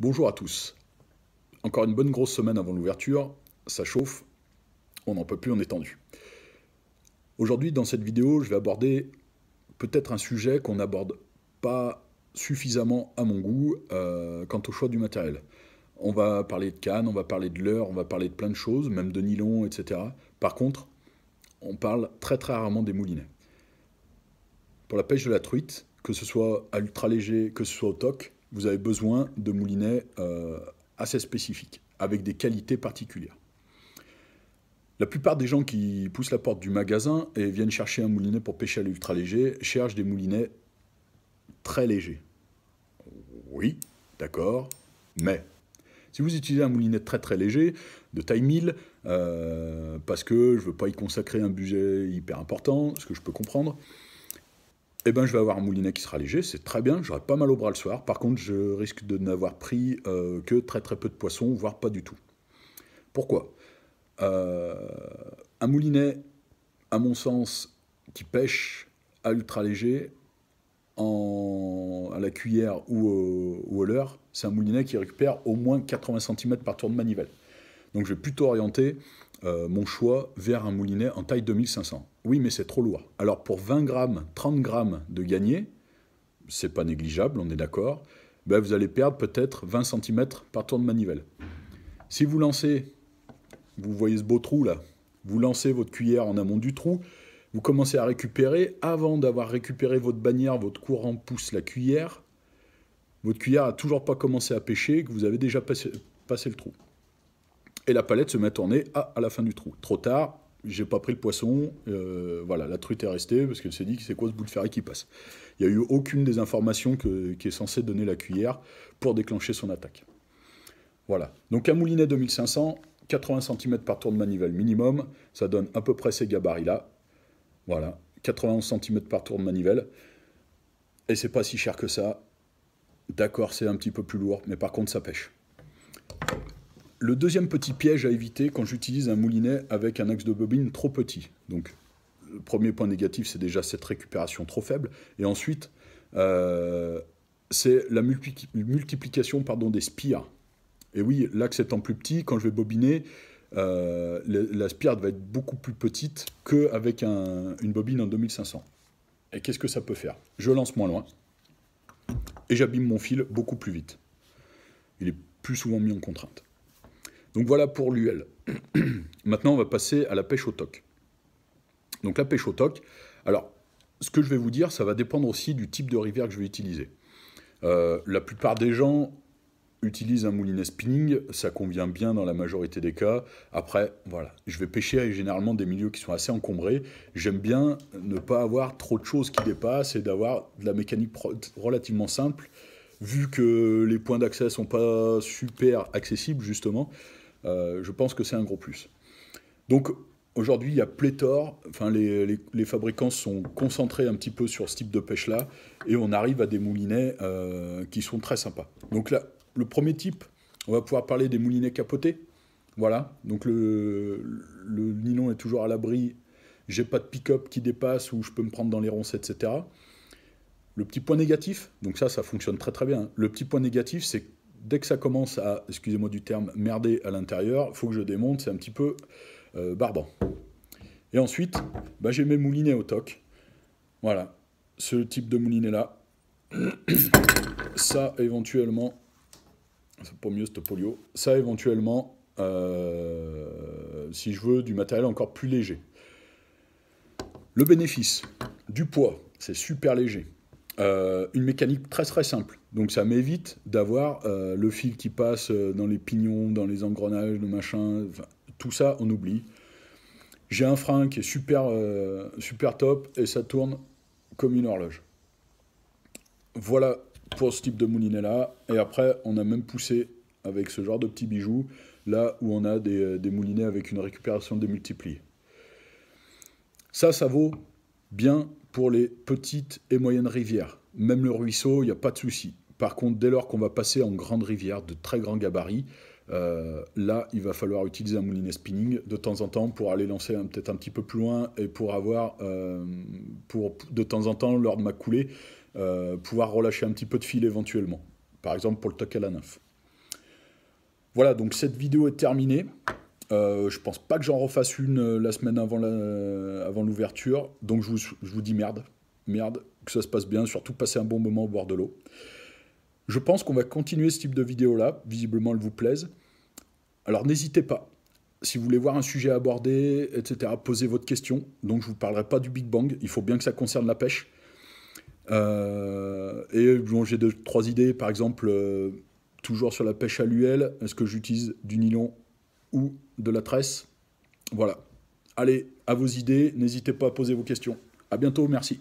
Bonjour à tous. Encore une bonne grosse semaine avant l'ouverture, ça chauffe, on n'en peut plus, on est tendu. Aujourd'hui, dans cette vidéo, je vais aborder peut-être un sujet qu'on n'aborde pas suffisamment à mon goût euh, quant au choix du matériel. On va parler de canne, on va parler de l'heure, on va parler de plein de choses, même de nylon, etc. Par contre, on parle très très rarement des moulinets. Pour la pêche de la truite, que ce soit à ultra léger, que ce soit au toc, vous avez besoin de moulinets euh, assez spécifiques, avec des qualités particulières. La plupart des gens qui poussent la porte du magasin et viennent chercher un moulinet pour pêcher à l'ultra léger cherchent des moulinets très légers. Oui, d'accord, mais si vous utilisez un moulinet très très léger, de taille 1000, euh, parce que je ne veux pas y consacrer un budget hyper important, ce que je peux comprendre, eh ben, je vais avoir un moulinet qui sera léger, c'est très bien, j'aurai pas mal au bras le soir. Par contre, je risque de n'avoir pris euh, que très très peu de poissons, voire pas du tout. Pourquoi euh, Un moulinet, à mon sens, qui pêche à ultra léger, à la cuillère ou au, ou c'est un moulinet qui récupère au moins 80 cm par tour de manivelle. Donc je vais plutôt orienter euh, mon choix vers un moulinet en taille 2500. Oui, mais c'est trop lourd. Alors pour 20 grammes, 30 grammes de gagné, c'est pas négligeable, on est d'accord, ben vous allez perdre peut-être 20 cm par tour de manivelle. Si vous lancez, vous voyez ce beau trou là, vous lancez votre cuillère en amont du trou, vous commencez à récupérer, avant d'avoir récupéré votre bannière, votre courant pousse la cuillère, votre cuillère a toujours pas commencé à pêcher, que vous avez déjà passé le trou et la palette se met à tourner à, la fin du trou. Trop tard, j'ai pas pris le poisson, euh, voilà, la truite est restée parce qu'elle s'est dit que c'est quoi ce bout de ferry qui passe. Il n'y a eu aucune des informations qui est censée donner la cuillère pour déclencher son attaque. Voilà. Donc un moulinet 2500, 80 cm par tour de manivelle minimum, ça donne à peu près ces gabarits-là. Voilà, 91 cm par tour de manivelle. Et c'est pas si cher que ça. D'accord, c'est un petit peu plus lourd, mais par contre ça pêche. Le deuxième petit piège à éviter quand j'utilise un moulinet avec un axe de bobine trop petit. Donc, le premier point négatif, c'est déjà cette récupération trop faible. Et ensuite, euh, c'est la multiplication pardon, des spires. Et oui, l'axe étant plus petit, quand je vais bobiner, euh, la spire va être beaucoup plus petite qu'avec une bobine en 2500. Et qu'est-ce que ça peut faire Je lance moins loin et j'abîme mon fil beaucoup plus vite. Il est plus souvent mis en contrainte. Donc voilà pour l'UL. Maintenant, on va passer à la pêche au toc. Donc la pêche au toc, alors ce que je vais vous dire, ça va dépendre aussi du type de rivière que je vais utiliser. Euh, la plupart des gens utilisent un moulinet spinning, ça convient bien dans la majorité des cas. Après, voilà, je vais pêcher généralement des milieux qui sont assez encombrés. J'aime bien ne pas avoir trop de choses qui dépassent et d'avoir de la mécanique relativement simple, vu que les points d'accès sont pas super accessibles justement. Euh, je pense que c'est un gros plus. Donc aujourd'hui, il y a pléthore, enfin, les, fabricants sont concentrés un petit peu sur ce type de pêche-là, et on arrive à des moulinets euh, qui sont très sympas. Donc là, le premier type, on va pouvoir parler des moulinets capotés. Voilà, donc le, le nylon est toujours à l'abri, j'ai pas de pick-up qui dépasse ou je peux me prendre dans les ronces, etc. Le petit point négatif, donc ça, ça fonctionne très très bien. Le petit point négatif, c'est dès que ça commence à, excusez-moi du terme, merder à l'intérieur, faut que je démonte, c'est un petit peu euh, barbant. Et ensuite, bah, j'ai mes moulinets au toc. Voilà, ce type de moulinet-là. ça, éventuellement, c'est pour mieux ce polio, ça, éventuellement, euh, si je veux du matériel encore plus léger. Le bénéfice du poids, c'est super léger. Euh, une mécanique très très simple. Donc ça m'évite d'avoir euh, le fil qui passe euh, dans les pignons, dans les engrenages, le machin. tout ça, on oublie. J'ai un frein qui est super, euh, super top et ça tourne comme une horloge. Voilà pour ce type de moulinet-là. Et après, on a même poussé avec ce genre de petits bijoux, là où on a des, des moulinets avec une récupération démultipliée. Ça, ça vaut bien pour les petites et moyennes rivières même le ruisseau, il n'y a pas de souci. Par contre, dès lors qu'on va passer en grande rivière de très grand gabarit, euh, là, il va falloir utiliser un moulinet spinning de temps en temps pour aller lancer peut-être un petit peu plus loin et pour avoir, euh, pour de temps en temps, lors de ma coulée, euh, pouvoir relâcher un petit peu de fil éventuellement. Par exemple, pour le toque à la neuf. Voilà, donc cette vidéo est terminée. Euh, je pense pas que j'en refasse une la semaine avant l'ouverture. donc je vous, je vous dis merde. Merde que ça se passe bien, surtout passer un bon moment, boire de l'eau. Je pense qu'on va continuer ce type de vidéo-là, visiblement elle vous plaise. Alors n'hésitez pas, si vous voulez voir un sujet abordé, etc., posez votre question. Donc je ne vous parlerai pas du Big Bang, il faut bien que ça concerne la pêche. Euh, et j'ai deux, trois idées, par exemple, euh, toujours sur la pêche à l'UL, est-ce que j'utilise du nylon ou de la tresse Voilà. Allez, à vos idées, n'hésitez pas à poser vos questions. À bientôt, merci.